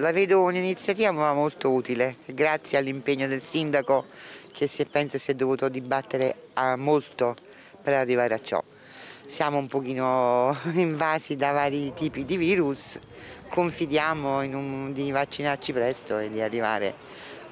La vedo un'iniziativa molto utile, grazie all'impegno del sindaco che si, penso si è dovuto dibattere ah, molto per arrivare a ciò. Siamo un pochino invasi da vari tipi di virus, confidiamo un, di vaccinarci presto e di arrivare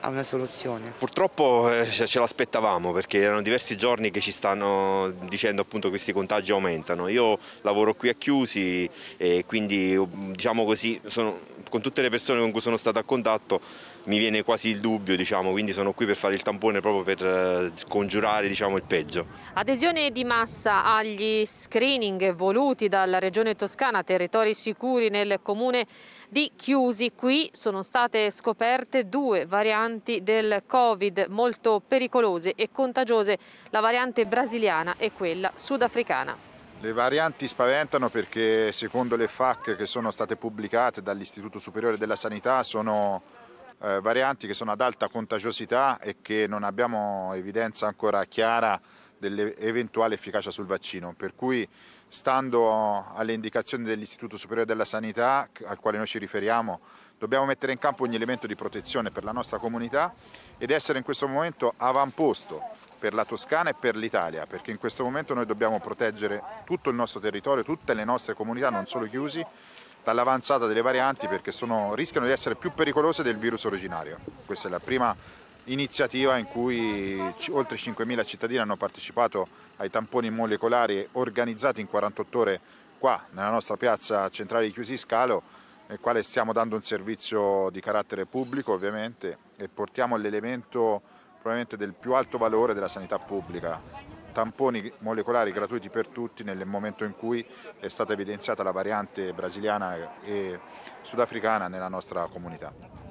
a una soluzione. Purtroppo eh, ce l'aspettavamo perché erano diversi giorni che ci stanno dicendo appunto che questi contagi aumentano. Io lavoro qui a Chiusi e quindi diciamo così sono con tutte le persone con cui sono stato a contatto mi viene quasi il dubbio, diciamo, quindi sono qui per fare il tampone proprio per eh, scongiurare diciamo, il peggio. Adesione di massa agli screening voluti dalla Regione Toscana, territori sicuri nel comune di Chiusi. Qui sono state scoperte due varianti del Covid molto pericolose e contagiose, la variante brasiliana e quella sudafricana. Le varianti spaventano perché secondo le FAC che sono state pubblicate dall'Istituto Superiore della Sanità sono eh, varianti che sono ad alta contagiosità e che non abbiamo evidenza ancora chiara dell'eventuale efficacia sul vaccino. Per cui, stando alle indicazioni dell'Istituto Superiore della Sanità, al quale noi ci riferiamo, dobbiamo mettere in campo ogni elemento di protezione per la nostra comunità ed essere in questo momento avamposto per la Toscana e per l'Italia, perché in questo momento noi dobbiamo proteggere tutto il nostro territorio, tutte le nostre comunità, non solo chiusi, dall'avanzata delle varianti perché sono, rischiano di essere più pericolose del virus originario. Questa è la prima iniziativa in cui oltre 5.000 cittadini hanno partecipato ai tamponi molecolari organizzati in 48 ore qua nella nostra piazza centrale di Chiusi Scalo, nel quale stiamo dando un servizio di carattere pubblico ovviamente e portiamo l'elemento probabilmente del più alto valore della sanità pubblica. Tamponi molecolari gratuiti per tutti nel momento in cui è stata evidenziata la variante brasiliana e sudafricana nella nostra comunità.